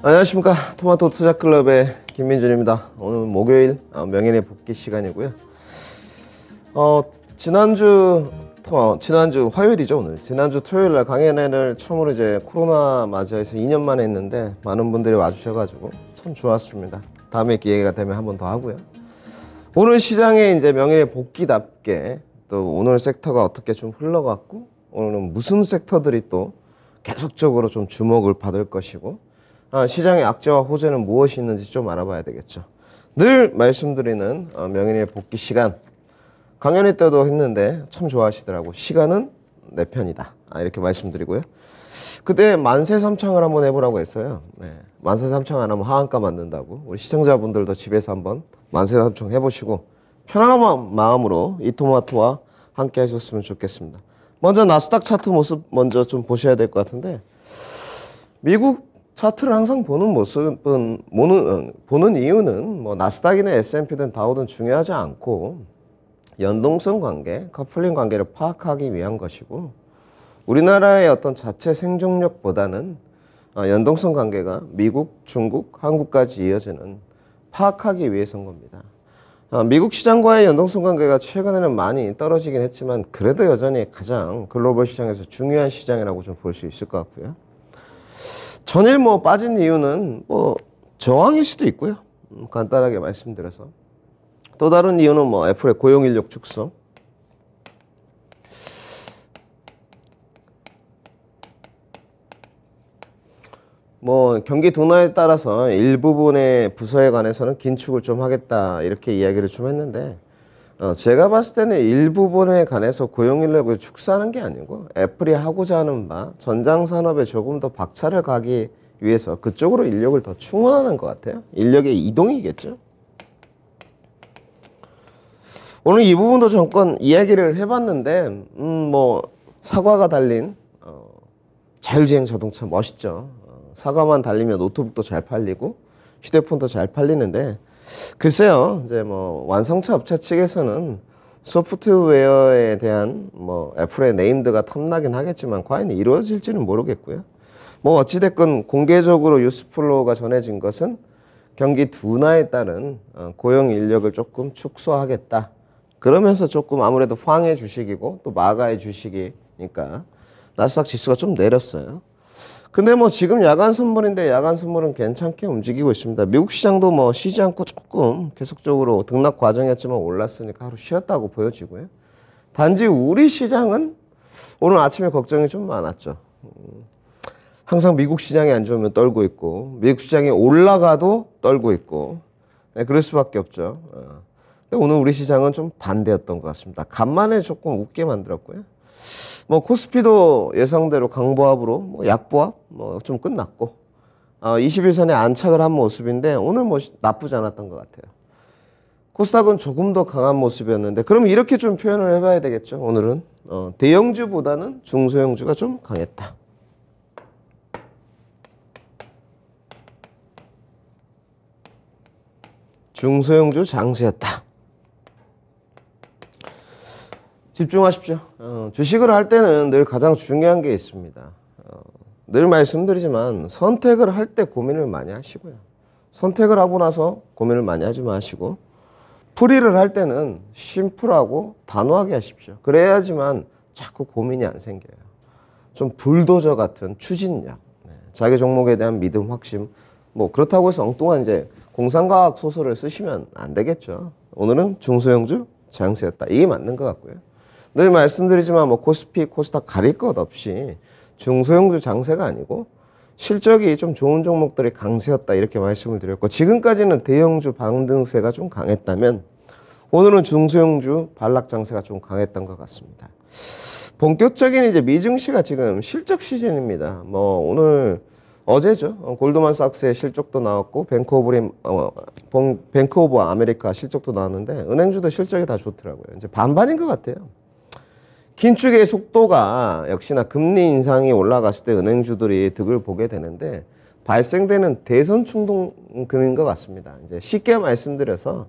안녕하십니까 토마토 투자클럽의 김민준입니다 오늘 목요일 어, 명예의 복귀 시간이고요 어, 지난주 어, 지난주 화요일이죠 오늘 지난주 토요일 날 강연회를 처음으로 이제 코로나 맞이해서 2년 만에 했는데 많은 분들이 와주셔가지고 참 좋았습니다 다음에 기회가 되면 한번 더 하고요 오늘 시장에 이제 명예의 복귀답게 또 오늘 섹터가 어떻게 좀 흘러갔고 오늘은 무슨 섹터들이 또 계속적으로 좀 주목을 받을 것이고 아, 시장의 악재와 호재는 무엇이 있는지 좀 알아봐야 되겠죠. 늘 말씀드리는 어, 명인의 복귀 시간 강연회 때도 했는데 참 좋아하시더라고 시간은 내 편이다 아, 이렇게 말씀드리고요. 그때 만세 삼창을 한번 해보라고 했어요. 네. 만세 삼창 안 하면 하한가 맞는다고 우리 시청자분들도 집에서 한번 만세 삼창 해보시고 편안한 마음으로 이 토마토와 함께 하셨으면 좋겠습니다. 먼저 나스닥 차트 모습 먼저 좀 보셔야 될 것 같은데 미국 차트를 항상 보는 모습은 보는, 어, 보는 이유는 뭐 나스닥이나 S&P든 다우든 중요하지 않고 연동성 관계, 커플링 관계를 파악하기 위한 것이고 우리나라의 어떤 자체 생존력보다는 어, 연동성 관계가 미국, 중국, 한국까지 이어지는 파악하기 위해서인 겁니다. 어, 미국 시장과의 연동성 관계가 최근에는 많이 떨어지긴 했지만 그래도 여전히 가장 글로벌 시장에서 중요한 시장이라고 좀 볼 수 있을 것 같고요. 전일 뭐 빠진 이유는 뭐 저항일 수도 있고요. 음, 간단하게 말씀드려서. 또 다른 이유는 뭐 애플의 고용 인력 축소. 뭐 경기 둔화에 따라서 일부분의 부서에 관해서는 긴축을 좀 하겠다 이렇게 이야기를 좀 했는데 어, 제가 봤을 때는 일부분에 관해서 고용인력을 축소하는 게 아니고 애플이 하고자 하는 바 전장산업에 조금 더 박차를 가기 위해서 그쪽으로 인력을 더 충원하는 것 같아요. 인력의 이동이겠죠. 오늘 이 부분도 정권 이야기를 해봤는데 음, 뭐 사과가 달린 어, 자율주행 자동차 멋있죠. 어, 사과만 달리면 노트북도 잘 팔리고 휴대폰도 잘 팔리는데 글쎄요, 이제 뭐 완성차 업체 측에서는 소프트웨어에 대한 뭐 애플의 네임드가 탐나긴 하겠지만 과연 이루어질지는 모르겠고요. 뭐 어찌됐건 공개적으로 유스플로우가 전해진 것은 경기 둔화에 따른 어, 고용 인력을 조금 축소하겠다. 그러면서 조금 아무래도 황해 주식이고 또 마가의 주식이니까 나스닥 지수가 좀 내렸어요. 근데 뭐 지금 야간 선물인데 야간 선물은 괜찮게 움직이고 있습니다. 미국 시장도 뭐 쉬지 않고 조금 계속적으로 등락 과정이었지만 올랐으니까 하루 쉬었다고 보여지고요. 단지 우리 시장은 오늘 아침에 걱정이 좀 많았죠. 음, 항상 미국 시장이 안 좋으면 떨고 있고 미국 시장이 올라가도 떨고 있고 네, 그럴 수밖에 없죠. 어, 근데 오늘 우리 시장은 좀 반대였던 것 같습니다. 간만에 조금 웃게 만들었고요. 뭐 코스피도 예상대로 강보합으로 뭐 약보합 뭐좀 끝났고 어, 아, 21선에 안착을 한 모습인데 오늘 뭐 나쁘지 않았던 것 같아요. 코스닥은 조금 더 강한 모습이었는데 그럼 이렇게 좀 표현을 해봐야 되겠죠. 오늘은 어, 대형주보다는 중소형주가 좀 강했다. 중소형주 장세였다. 집중하십시오. 어, 주식을 할 때는 늘 가장 중요한 게 있습니다. 어, 늘 말씀드리지만 선택을 할 때 고민을 많이 하시고요. 선택을 하고 나서 고민을 많이 하지 마시고 풀이를 할 때는 심플하고 단호하게 하십시오. 그래야지만 자꾸 고민이 안 생겨요. 좀 불도저 같은 추진력, 네. 자기 종목에 대한 믿음, 확신. 뭐 그렇다고 해서 엉뚱한 이제 공상과학 소설을 쓰시면 안 되겠죠. 오늘은 중소형주 장세였다. 이게 맞는 것 같고요. 늘 말씀드리지만 뭐 코스피, 코스닥 가릴 것 없이 중소형주 장세가 아니고 실적이 좀 좋은 종목들이 강세였다 이렇게 말씀을 드렸고 지금까지는 대형주 방등세가 좀 강했다면 오늘은 중소형주 반락 장세가 좀 강했던 것 같습니다. 본격적인 이제 미증시가 지금 실적 시즌입니다. 뭐 오늘 어제죠. 어, 골드만삭스의 실적도 나왔고 뱅크 오브 림, 어, 뱅크 브 아메리카 실적도 나왔는데 은행주도 실적이 다 좋더라고요. 이제 반반인 것 같아요. 긴축의 속도가 역시나 금리 인상이 올라갔을 때 은행주들이 득을 보게 되는데 발생되는 대선 충동금인 것 같습니다. 이제 쉽게 말씀드려서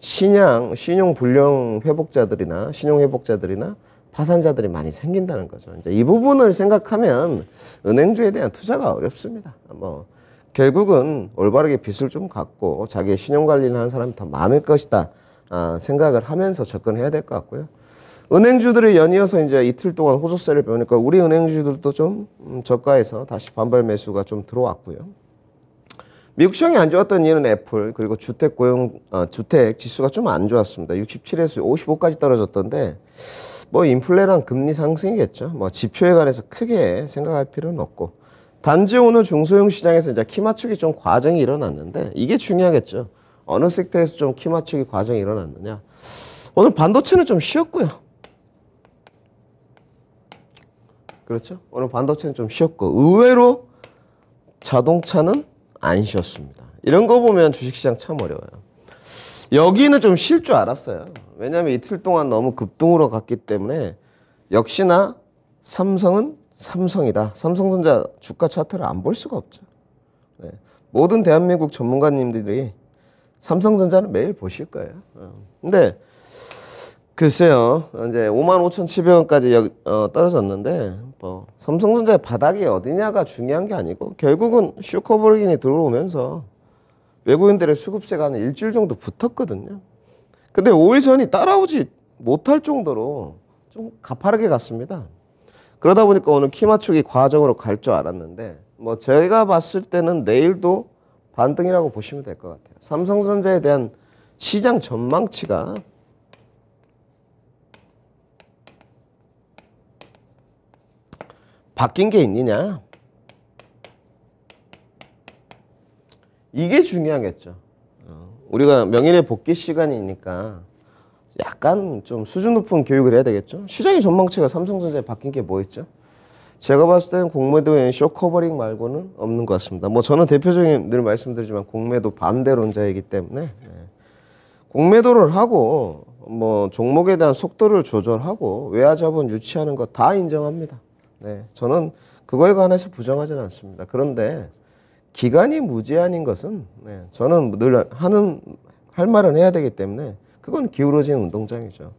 신양, 신용 불량 회복자들이나 신용 회복자들이나 파산자들이 많이 생긴다는 거죠. 이제 이 부분을 생각하면 은행주에 대한 투자가 어렵습니다. 뭐 결국은 올바르게 빚을 좀 갖고 자기의 신용 관리를 하는 사람이 더 많을 것이다. 아, 생각을 하면서 접근해야 될 것 같고요. 은행주들이 연이어서 이제 이틀 동안 호조세를 배우니까 우리 은행주들도 좀 음, 저가에서 다시 반발 매수가 좀 들어왔고요. 미국 시장이 안 좋았던 이유는 애플 그리고 주택 고용 아, 주택 지수가 좀 안 좋았습니다. 67에서 55까지 떨어졌던데 뭐 인플레랑 금리 상승이겠죠. 뭐 지표에 관해서 크게 생각할 필요는 없고 단지 오늘 중소형 시장에서 이제 키 맞추기 좀 과정이 일어났는데 이게 중요하겠죠. 어느 섹터에서 좀 키 맞추기 과정이 일어났느냐. 오늘 반도체는 좀 쉬었고요. 그렇죠? 오늘 반도체는 좀 쉬었고 의외로 자동차는 안 쉬었습니다. 이런 거 보면 주식시장 참 어려워요. 여기는 좀 쉴 줄 알았어요. 왜냐하면 이틀 동안 너무 급등으로 갔기 때문에 역시나 삼성은 삼성이다. 삼성전자 주가 차트를 안 볼 수가 없죠. 네. 모든 대한민국 전문가님들이 삼성전자를 매일 보실 거예요. 어. 근데 글쎄요. 이제 55,700원까지 어, 떨어졌는데 뭐 삼성전자의 바닥이 어디냐가 중요한 게 아니고 결국은 슈커버린이 들어오면서 외국인들의 수급세가 한 일주일 정도 붙었거든요. 근데 5일 전이 따라오지 못할 정도로 좀 가파르게 갔습니다. 그러다 보니까 오늘 키마축이 과정으로 갈 줄 알았는데 뭐 제가 봤을 때는 내일도 반등이라고 보시면 될 것 같아요. 삼성전자에 대한 시장 전망치가 바뀐 게 있느냐 이게 중요하겠죠 어, 우리가 명일의 복귀 시간이니까 약간 좀 수준 높은 교육을 해야 되겠죠 시장의 전망치가 삼성전자에 바뀐 게 뭐 있죠 제가 봤을 때 공매도에 쇼커버링 말고는 없는 것 같습니다 뭐 저는 대표적인 늘 말씀드리지만 공매도 반대론자이기 때문에 네. 공매도를 하고 뭐 종목에 대한 속도를 조절하고 외화 자본 유치하는 거 다 인정합니다 네, 저는 그거에 관해서 부정하지는 않습니다. 그런데 기간이 무제한인 것은 네, 저는 늘 하는 할 말은 해야 되기 때문에 그건 기울어진 운동장이죠.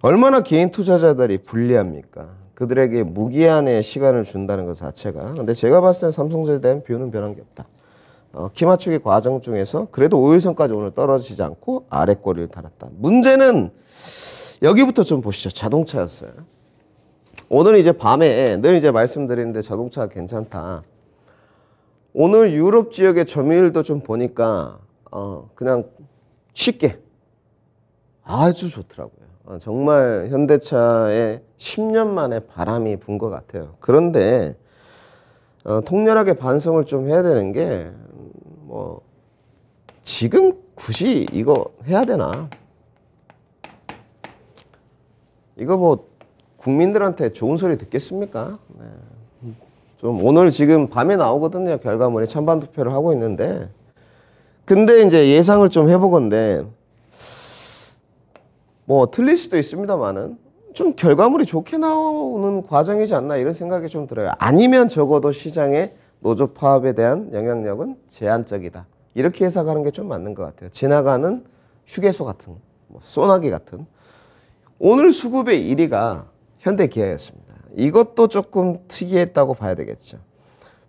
얼마나 개인 투자자들이 불리합니까? 그들에게 무기한의 시간을 준다는 것 자체가. 근데 제가 봤을 때 삼성전자에 대한 비유는 변한 게 없다. 어, 키 맞추기 과정 중에서 그래도 5일선까지 오늘 떨어지지 않고 아래 꼬리를 달았다. 문제는 여기부터 좀 보시죠. 자동차였어요. 오늘 이제 밤에 늘 이제 말씀드리는데 자동차 괜찮다. 오늘 유럽 지역의 점유율도 좀 보니까 어 그냥 쉽게 아주 좋더라고요. 어 정말 현대차에 10년 만에 바람이 분 것 같아요. 그런데 어 통렬하게 반성을 좀 해야 되는 게뭐 음, 지금 굳이 이거 해야 되나? 이거 뭐 국민들한테 좋은 소리 듣겠습니까? 네. 좀 오늘 지금 밤에 나오거든요. 결과물이 찬반 투표를 하고 있는데. 근데 이제 예상을 좀 해보건데 뭐 틀릴 수도 있습니다만은 좀 결과물이 좋게 나오는 과정이지 않나 이런 생각이 좀 들어요. 아니면 적어도 시장의 노조 파업에 대한 영향력은 제한적이다. 이렇게 해석하는 게 좀 맞는 것 같아요. 지나가는 휴게소 같은, 뭐 소나기 같은. 오늘 수급의 1위가 현대 기아였습니다. 이것도 조금 특이했다고 봐야 되겠죠.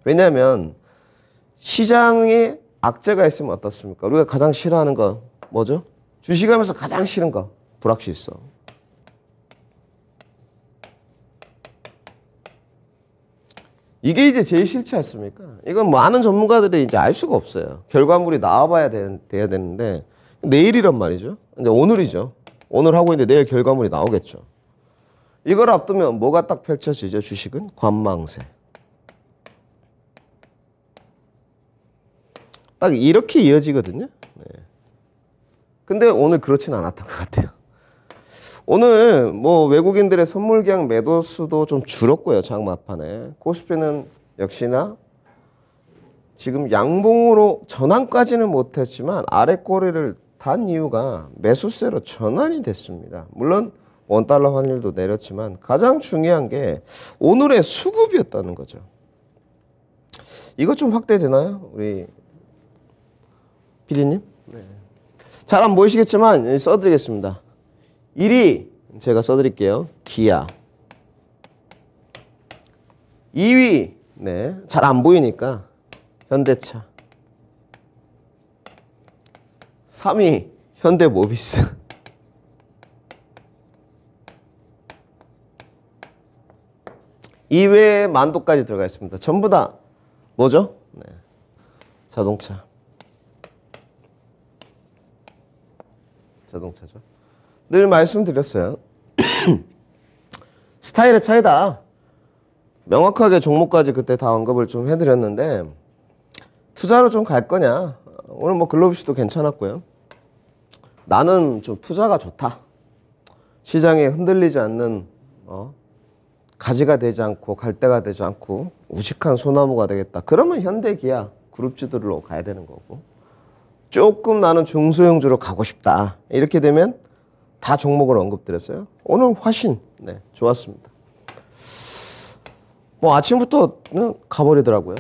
왜냐하면 시장에 악재가 있으면 어떻습니까? 우리가 가장 싫어하는 거 뭐죠? 주식하면서 가장 싫은 거 불확실성. 이게 이제 제일 싫지 않습니까? 이건 많은 전문가들이 이제 알 수가 없어요. 결과물이 나와봐야 되, 돼야 되는데 내일이란 말이죠. 이제 오늘이죠. 오늘 하고 있는데 내일 결과물이 나오겠죠. 이걸 앞두면 뭐가 딱 펼쳐지죠? 주식은 관망세. 딱 이렇게 이어지거든요. 네. 근데 오늘 그렇진 않았던 것 같아요. 오늘 뭐 외국인들의 선물 계약 매도 수도 좀 줄었고요. 장마판에 코스피는 역시나 지금 양봉으로 전환까지는 못했지만 아래 꼬리를 단 이유가 매수세로 전환이 됐습니다. 물론 원달러 환율도 내렸지만 가장 중요한 게 오늘의 수급이었다는 거죠. 이것 좀 확대되나요? 우리 PD님? 네. 잘 안 보이시겠지만 예, 써드리겠습니다. 1위 제가 써드릴게요. 기아. 2위 네, 잘 안 보이니까 현대차. 3위 현대모비스. 이외에 만도까지 들어가 있습니다. 전부 다 뭐죠? 네. 자동차. 자동차죠. 늘 네, 말씀드렸어요. 스타일의 차이다. 명확하게 종목까지 그때 다 언급을 좀 해드렸는데 투자로 좀 갈 거냐 오늘 뭐글로비시도 괜찮았고요 나는 좀 투자가 좋다 시장에 흔들리지 않는 어, 가지가 되지 않고 갈대가 되지 않고 우직한 소나무가 되겠다. 그러면 현대기아 그룹 주들로 가야 되는 거고 조금 나는 중소형주로 가고 싶다. 이렇게 되면 다 종목을 언급드렸어요. 오늘 화신 네 좋았습니다. 뭐 아침부터 가버리더라고요.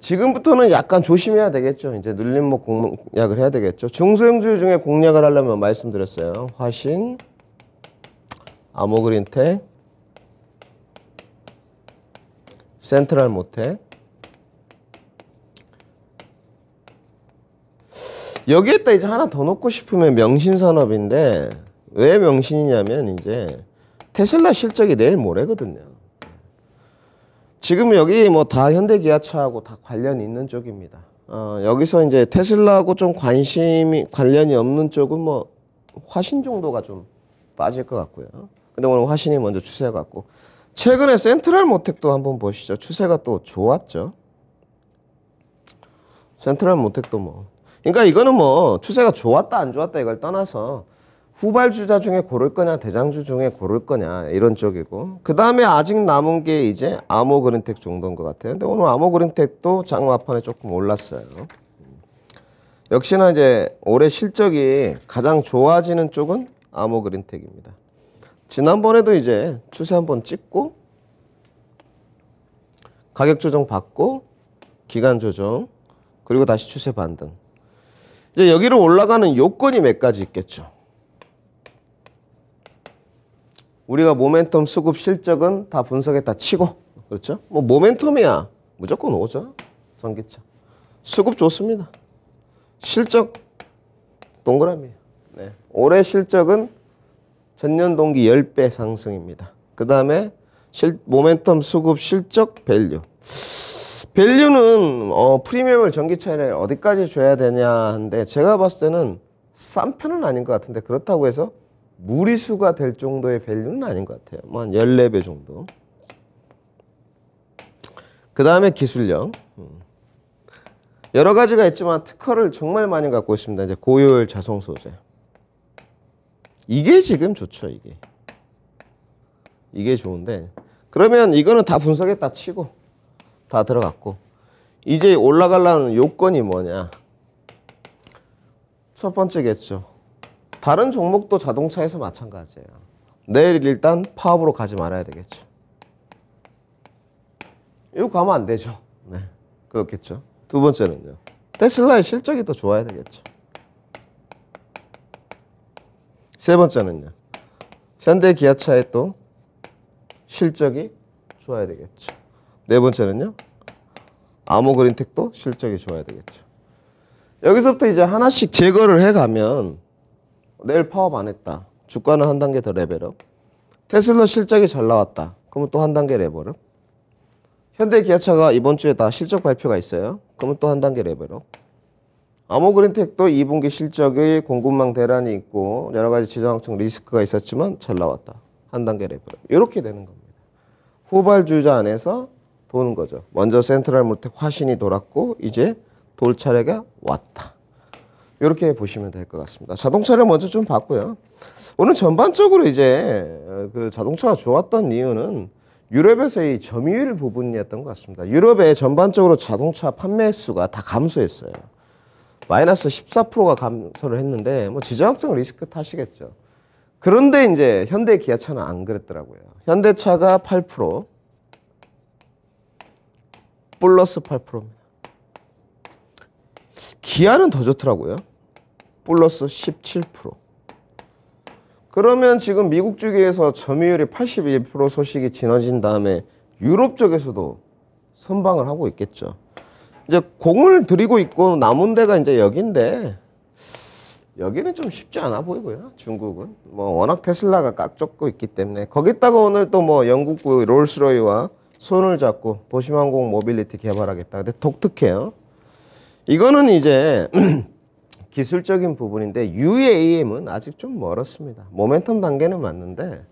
지금부터는 약간 조심해야 되겠죠. 이제 눌림목 뭐 공략을 해야 되겠죠. 중소형주 중에 공략을 하려면 말씀드렸어요. 화신, 암호그린텍, 센트럴 모텍 여기에다 이제 하나 더 넣고 싶으면 명신산업인데 왜 명신이냐면 이제 테슬라 실적이 내일 모레거든요. 지금 여기 뭐 다 현대기아차하고 다관련 있는 쪽입니다. 어, 여기서 이제 테슬라하고 좀 관심이 관련이 없는 쪽은 뭐 화신 정도가 좀 빠질 것 같고요. 근데 오늘 화신이 먼저 추세 같고 최근에 센트럴 모텍도 한번 보시죠. 추세가 또 좋았죠. 센트럴 모텍도 뭐. 그러니까 이거는 뭐 추세가 좋았다 안 좋았다 이걸 떠나서 후발주자 중에 고를 거냐 대장주 중에 고를 거냐 이런 쪽이고 그 다음에 아직 남은 게 이제 암호그린텍 정도인 것 같아요. 근데 오늘 암호그린텍도 장마판에 조금 올랐어요. 역시나 이제 올해 실적이 가장 좋아지는 쪽은 암호그린텍입니다. 지난번에도 이제 추세 한번 찍고 가격 조정 받고 기간 조정 그리고 다시 추세 반등 이제 여기로 올라가는 요건이 몇 가지 있겠죠 우리가 모멘텀 수급 실적은 다 분석했다 치고 그렇죠? 뭐 모멘텀이야 무조건 오죠 전기차 수급 좋습니다 실적 동그라미 네. 올해 실적은 전년 동기 10배 상승입니다. 그 다음에 모멘텀 수급 실적 밸류. 밸류는 어, 프리미엄을 전기차에 어디까지 줘야 되냐 하는데 제가 봤을 때는 싼 편은 아닌 것 같은데 그렇다고 해서 무리수가 될 정도의 밸류는 아닌 것 같아요. 뭐한 14배 정도. 그 다음에 기술력. 음. 여러 가지가 있지만 특허를 정말 많이 갖고 있습니다. 이제 고효율 자성 소재. 이게 지금 좋죠, 이게. 이게 좋은데 그러면 이거는 다 분석했다 치고 다 들어갔고 이제 올라가려는 요건이 뭐냐? 첫 번째겠죠. 다른 종목도 자동차에서 마찬가지예요. 내일 일단 파업으로 가지 말아야 되겠죠. 이거 가면 안 되죠. 네, 그렇겠죠. 두 번째는요. 테슬라의 실적이 더 좋아야 되겠죠. 세 번째는요. 현대 기아차의 또 실적이 좋아야 되겠죠. 네 번째는요. 암호그린텍도 실적이 좋아야 되겠죠. 여기서부터 이제 하나씩 제거를 해가면 내일 파업 안 했다. 주가는 한 단계 더 레벨업. 테슬라 실적이 잘 나왔다. 그러면 또 한 단계 레벨업. 현대 기아차가 이번 주에 다 실적 발표가 있어요. 그러면 또 한 단계 레벨업. 아모그린텍도 2분기 실적의 공급망 대란이 있고 여러 가지 지정학적 리스크가 있었지만 잘 나왔다. 한 단계 레벨. 이렇게 되는 겁니다. 후발주자 안에서 도는 거죠. 먼저 센트럴 몰텍 화신이 돌았고 이제 돌 차례가 왔다. 이렇게 보시면 될 것 같습니다. 자동차를 먼저 좀 봤고요. 오늘 전반적으로 이제 어, 그 자동차가 좋았던 이유는 유럽에서의 점유율 부분이었던 것 같습니다. 유럽의 전반적으로 자동차 판매 수가 다 감소했어요. 마이너스 14%가 감소를 했는데 뭐 지정학적 리스크 탓이겠죠. 그런데 이제 현대 기아차는 안 그랬더라고요. 현대차가 8% 플러스 8%입니다. 기아는 더 좋더라고요. 플러스 17%. 그러면 지금 미국 쪽에서 점유율이 82% 소식이 지나진 다음에 유럽 쪽에서도 선방을 하고 있겠죠. 이제 공을 들이고 있고 남은 데가 이제 여기인데 여기는 좀 쉽지 않아 보이고요. 중국은 뭐 워낙 테슬라가 깍쫓고 있기 때문에 거기다가 오늘 또 뭐 영국구 그 롤스로이와 손을 잡고 도심항공 모빌리티 개발하겠다. 근데 독특해요. 이거는 이제 기술적인 부분인데 UAM은 아직 좀 멀었습니다. 모멘텀 단계는 맞는데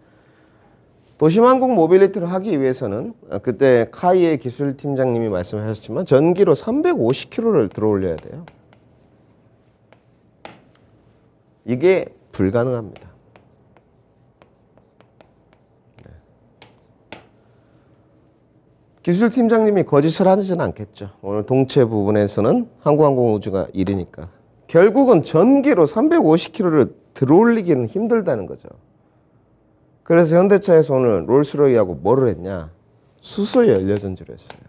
도심항공 모빌리티를 하기 위해서는 아, 그때 카이의 기술팀장님이 말씀하셨지만 전기로 350km를 들어올려야 돼요. 이게 불가능합니다. 네. 기술팀장님이 거짓을 하지는 않겠죠. 오늘 동체 부분에서는 한국항공우주가 1위니까. 결국은 전기로 350km를 들어올리기는 힘들다는 거죠. 그래서 현대차에서 오늘 롤스로이하고 뭐를 했냐? 수소 연료 전지로 했어요.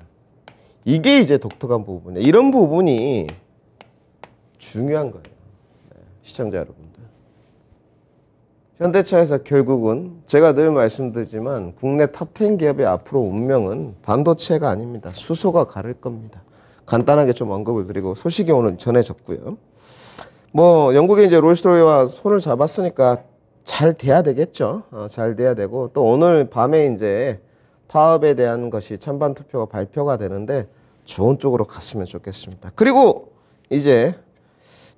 이게 이제 독특한 부분이에요. 이런 부분이 중요한 거예요. 네, 시청자 여러분들. 현대차에서 결국은 제가 늘 말씀드리지만 국내 탑10 기업의 앞으로 운명은 반도체가 아닙니다. 수소가 가를 겁니다. 간단하게 좀 언급을 드리고 소식이 오늘 전해졌고요. 뭐 영국이 이제 롤스로이와 손을 잡았으니까 잘 돼야 되겠죠. 어, 잘 돼야 되고 또 오늘 밤에 이제 파업에 대한 것이 찬반 투표가 발표가 되는데 좋은 쪽으로 갔으면 좋겠습니다. 그리고 이제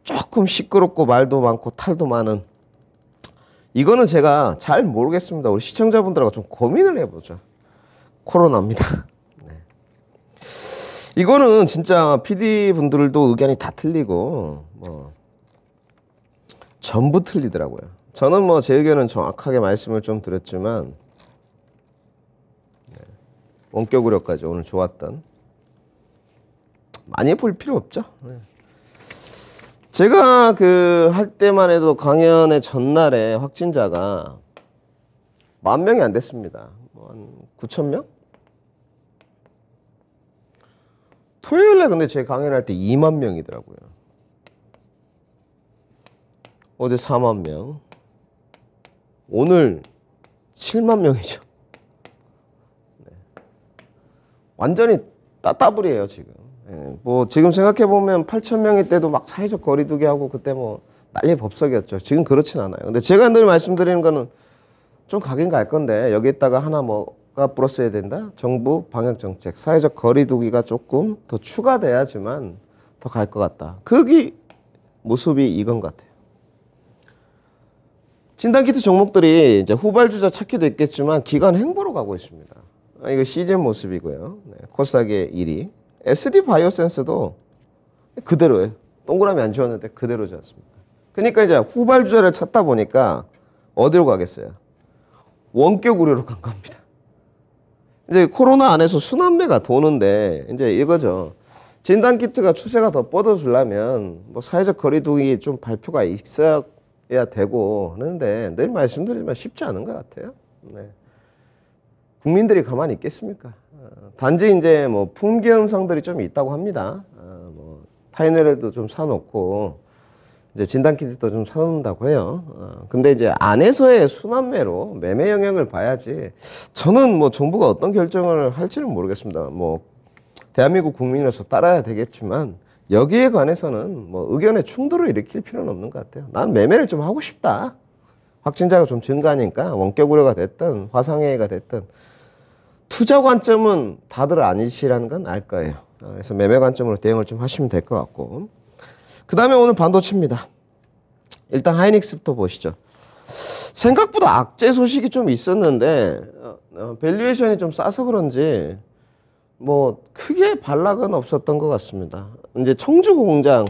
조금 시끄럽고 말도 많고 탈도 많은 이거는 제가 잘 모르겠습니다. 우리 시청자분들하고 좀 고민을 해보자. 코로나입니다. 네. 이거는 진짜 PD 분들도 의견이 다 틀리고 뭐 전부 틀리더라고요. 저는 뭐 제 의견은 정확하게 말씀을 좀 드렸지만 네. 원격 의료까지 오늘 좋았던 많이 볼 필요 없죠. 네. 제가 그 할 때만 해도 강연의 전날에 확진자가 만 명이 안 됐습니다. 뭐 한 9천 명? 토요일에 근데 제 강연할 때 2만 명이더라고요. 어제 4만 명. 오늘 7만 명이죠. 네. 완전히 따따블이에요 지금. 네. 뭐 지금 생각해 보면 8천 명일 때도 막 사회적 거리두기 하고 그때 뭐 난리 법석이었죠. 지금 그렇진 않아요. 근데 제가 늘 말씀드리는 거는 좀 가긴 갈 건데 여기 있다가 하나 뭐가 불었어야 된다. 정부 방역 정책, 사회적 거리두기가 조금 더 추가돼야지만 더 갈 것 같다. 그게 모습이 이건 같아요. 진단키트 종목들이 이제 후발주자 찾기도 했겠지만 기간 행보로 가고 있습니다. 아, 이거 시즌 모습이고요. 네, 코스닥의 1위. SD 바이오센스도 그대로예요. 동그라미 안 지웠는데 그대로지 않습니까? 그러니까 이제 후발주자를 찾다 보니까 어디로 가겠어요? 원격 우려로 간 겁니다. 이제 코로나 안에서 순환매가 도는데 이제 이거죠. 진단 키트가 추세가 더 뻗어주려면 뭐 사회적 거리두기 좀 발표가 있어야 해야 되고 하는데 늘 말씀드리지만 쉽지 않은 것 같아요. 네. 국민들이 가만히 있겠습니까? 어, 단지 이제 뭐 풍경상들이 좀 있다고 합니다. 어, 뭐 타이네르도 좀 사놓고 이제 진단 키트도 좀 사놓는다고 해요. 어, 근데 이제 안에서의 순환매로 매매 영향을 봐야지. 저는 뭐 정부가 어떤 결정을 할지는 모르겠습니다. 뭐 대한민국 국민으로서 따라야 되겠지만 여기에 관해서는 뭐 의견의 충돌을 일으킬 필요는 없는 것 같아요. 난 매매를 좀 하고 싶다. 확진자가 좀 증가하니까 원격 우려가 됐든 화상회의가 됐든 투자 관점은 다들 아니시라는 건 알 거예요. 아, 그래서 매매 관점으로 대응을 좀 하시면 될 것 같고. 그 다음에 오늘 반도체입니다. 일단 하이닉스부터 보시죠. 생각보다 악재 소식이 좀 있었는데 어, 어, 밸류에이션이 좀 싸서 그런지 뭐 크게 반락은 없었던 것 같습니다. 이제 청주 공장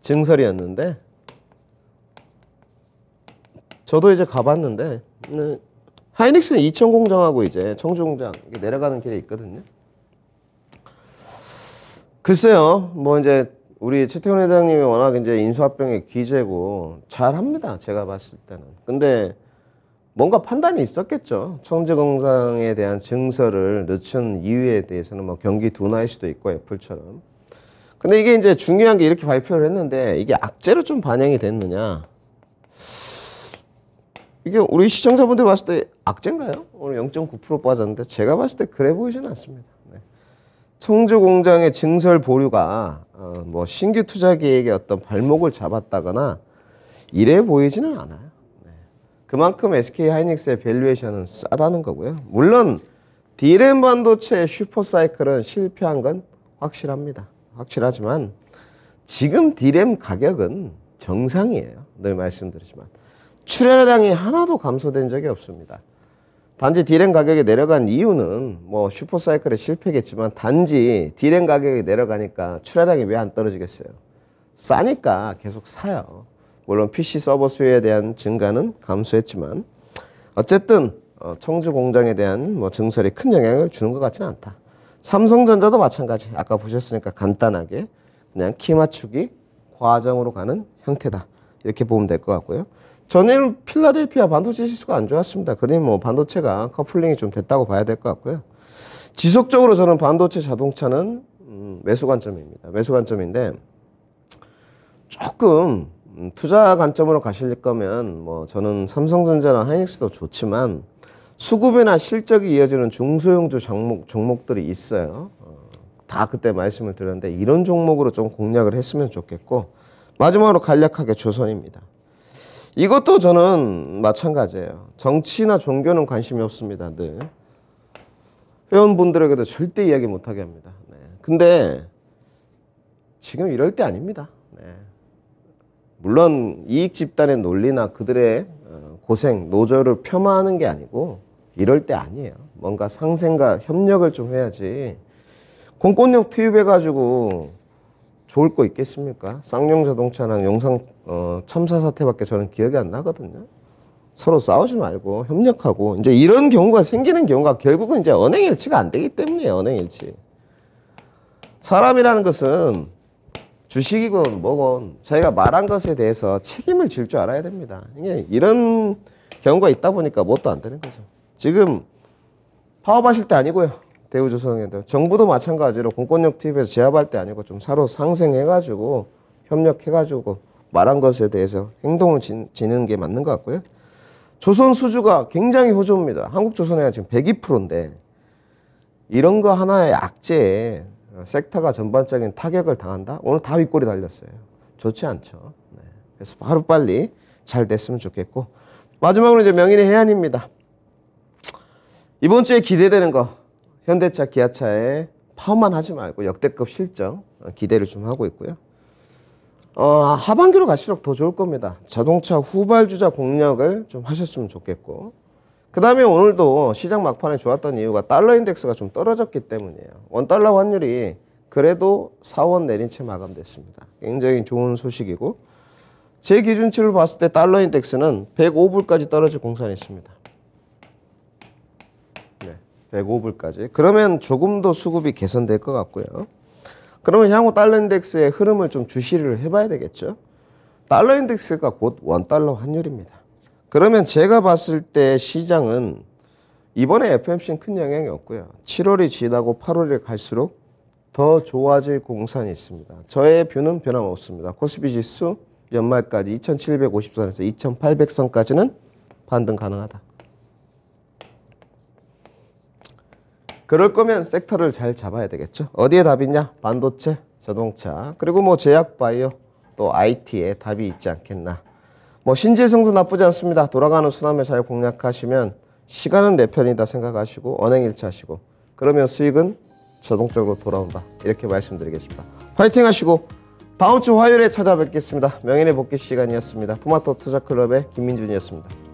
증설이었는데 저도 이제 가봤는데 네, 하이닉스는 이천 공장하고 이제 청주 공장 내려가는 길에 있거든요. 글쎄요, 뭐 이제 우리 최태훈 회장님이 워낙 이제 인수합병의 기재고 잘합니다. 제가 봤을 때는. 근데 뭔가 판단이 있었겠죠. 청주공장에 대한 증설을 늦춘 이유에 대해서는 뭐 경기 둔화일 수도 있고 애플처럼. 근데 이게 이제 중요한 게 이렇게 발표를 했는데 이게 악재로 좀 반영이 됐느냐. 이게 우리 시청자분들 봤을 때 악재인가요? 오늘 0.9% 빠졌는데 제가 봤을 때 그래 보이진 않습니다. 네. 청주 공장의 증설 보류가 어, 뭐 신규 투자 계획의 어떤 발목을 잡았다거나 이래 보이지는 않아요. 그만큼 SK 하이닉스의 밸류에이션은 싸다는 거고요. 물론 디램 반도체 슈퍼사이클은 실패한 건 확실합니다. 확실하지만 지금 디램 가격은 정상이에요. 늘 말씀드리지만 출하량이 하나도 감소된 적이 없습니다. 단지 디램 가격이 내려간 이유는 뭐 슈퍼사이클의 실패겠지만 단지 디램 가격이 내려가니까 출하량이 왜 안 떨어지겠어요? 싸니까 계속 사요. 물론 PC 서버 수요에 대한 증가는 감소했지만 어쨌든 어, 청주 공장에 대한 뭐 증설이 큰 영향을 주는 것 같지는 않다. 삼성전자도 마찬가지. 아까 보셨으니까 간단하게 그냥 키 맞추기 과정으로 가는 형태다. 이렇게 보면 될 것 같고요. 전일 필라델피아 반도체 지수가 안 좋았습니다. 그러니 뭐 반도체가 커플링이 좀 됐다고 봐야 될 것 같고요. 지속적으로 저는 반도체 자동차는 음, 매수 관점입니다. 매수 관점인데 조금 음, 투자 관점으로 가실 거면 뭐 저는 삼성전자나 하이닉스도 좋지만 수급이나 실적이 이어지는 중소형주 종목, 종목들이 있어요. 어, 다 그때 말씀을 드렸는데 이런 종목으로 좀 공략을 했으면 좋겠고 마지막으로 간략하게 조선입니다. 이것도 저는 마찬가지예요. 정치나 종교는 관심이 없습니다. 늘. 회원분들에게도 절대 이야기 못하게 합니다. 네. 근데 지금 이럴 때 아닙니다. 네. 물론 이익 집단의 논리나 그들의 어, 고생, 노조를 폄하하는 게 아니고 이럴 때 아니에요. 뭔가 상생과 협력을 좀 해야지. 공권력 투입해가지고 좋을 거 있겠습니까? 쌍용 자동차랑 영상 어, 참사 사태밖에 저는 기억이 안 나거든요. 서로 싸우지 말고 협력하고 이제 이런 경우가 생기는 경우가 결국은 이제 언행일치가 안 되기 때문에 언행일치. 사람이라는 것은 주식이건 뭐건 저희가 말한 것에 대해서 책임을 질 줄 알아야 됩니다. 이게 이런 경우가 있다 보니까 뭣도 안 되는 거죠. 지금 파업하실 때 아니고요. 대우조선에도 정부도 마찬가지로 공권력 투입에서 제압할 때 아니고 좀 서로 상생해가지고 협력해가지고 말한 것에 대해서 행동을 지, 지는 게 맞는 것 같고요. 조선 수주가 굉장히 호조입니다. 한국 조선해 지금 102%인데 이런 거 하나의 악재에 어, 섹터가 전반적인 타격을 당한다? 오늘 다 윗골이 달렸어요. 좋지 않죠. 네. 그래서 하루빨리 잘 됐으면 좋겠고 마지막으로 이제 명인의 해안입니다. 이번 주에 기대되는 거 현대차, 기아차의 파워만 하지 말고 역대급 실적 어, 기대를 좀 하고 있고요. 어, 하반기로 갈수록 더 좋을 겁니다. 자동차 후발주자 공략을 좀 하셨으면 좋겠고 그 다음에 오늘도 시장 막판에 좋았던 이유가 달러 인덱스가 좀 떨어졌기 때문이에요. 원달러 환율이 그래도 4원 내린 채 마감됐습니다. 굉장히 좋은 소식이고 제 기준치를 봤을 때 달러 인덱스는 105불까지 떨어질 공산했습니다. 네, 105불까지. 그러면 조금 더 수급이 개선될 것 같고요. 그러면 향후 달러 인덱스의 흐름을 좀 주시를 해봐야 되겠죠. 달러 인덱스가 곧 원달러 환율입니다. 그러면 제가 봤을 때 시장은 이번에 FMC는 큰 영향이 없고요. 7월이 지나고 8월이 갈수록 더 좋아질 공산이 있습니다. 저의 뷰는 변함없습니다. 코스피 지수 연말까지 2750선에서 2800선까지는 반등 가능하다. 그럴 거면 섹터를 잘 잡아야 되겠죠. 어디에 답이 있냐? 반도체, 자동차, 그리고 뭐 제약 바이오, 또 IT에 답이 있지 않겠나. 뭐 신재성도 나쁘지 않습니다. 돌아가는 수남에 잘 공략하시면 시간은 내 편이다 생각하시고 언행일치하시고 그러면 수익은 자동적으로 돌아온다 이렇게 말씀드리겠습니다. 화이팅 하시고 다음 주 화요일에 찾아뵙겠습니다. 명인의 복귀 시간이었습니다. 토마토 투자클럽의 김민준이었습니다.